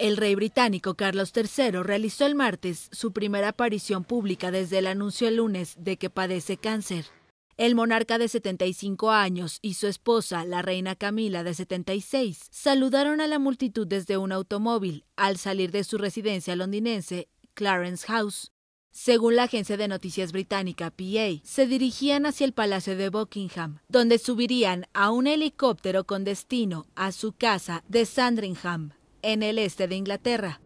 El rey británico Carlos III realizó el martes su primera aparición pública desde el anuncio el lunes de que padece cáncer. El monarca de 75 años y su esposa, la reina Camila de 76, saludaron a la multitud desde un automóvil al salir de su residencia londinense, Clarence House. Según la agencia de noticias británica PA, se dirigían hacia el Palacio de Buckingham, donde subirían a un helicóptero con destino a su casa de Sandringham en el este de Inglaterra.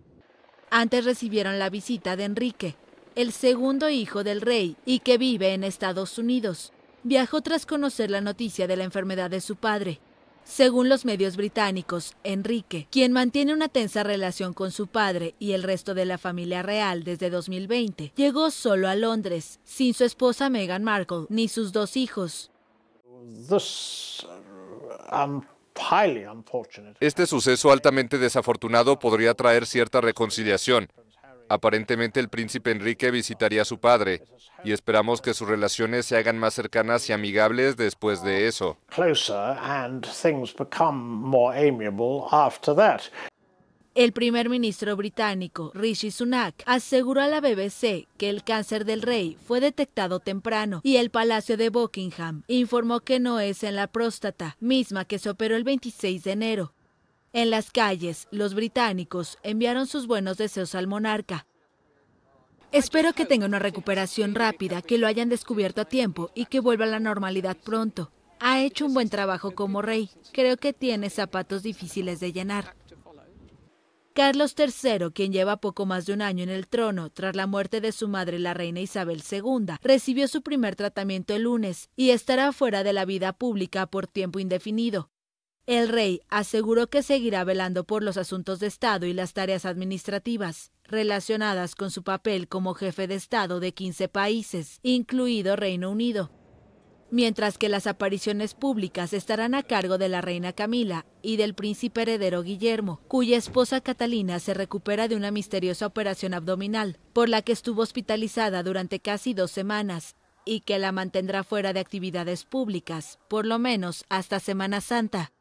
Antes recibieron la visita de Enrique, el segundo hijo del rey y que vive en Estados Unidos. Viajó tras conocer la noticia de la enfermedad de su padre. Según los medios británicos, Enrique, quien mantiene una tensa relación con su padre y el resto de la familia real desde 2020, llegó solo a Londres, sin su esposa Meghan Markle ni sus dos hijos. Um, este suceso altamente desafortunado podría traer cierta reconciliación. Aparentemente el príncipe Enrique visitaría a su padre y esperamos que sus relaciones se hagan más cercanas y amigables después de eso. El primer ministro británico, Rishi Sunak, aseguró a la BBC que el cáncer del rey fue detectado temprano y el Palacio de Buckingham informó que no es en la próstata, misma que se operó el 26 de enero. En las calles, los británicos enviaron sus buenos deseos al monarca. Espero que tenga una recuperación rápida, que lo hayan descubierto a tiempo y que vuelva a la normalidad pronto. Ha hecho un buen trabajo como rey. Creo que tiene zapatos difíciles de llenar. Carlos III, quien lleva poco más de un año en el trono tras la muerte de su madre, la reina Isabel II, recibió su primer tratamiento el lunes y estará fuera de la vida pública por tiempo indefinido. El rey aseguró que seguirá velando por los asuntos de Estado y las tareas administrativas relacionadas con su papel como jefe de Estado de 15 países, incluido Reino Unido mientras que las apariciones públicas estarán a cargo de la reina Camila y del príncipe heredero Guillermo, cuya esposa Catalina se recupera de una misteriosa operación abdominal, por la que estuvo hospitalizada durante casi dos semanas y que la mantendrá fuera de actividades públicas, por lo menos hasta Semana Santa.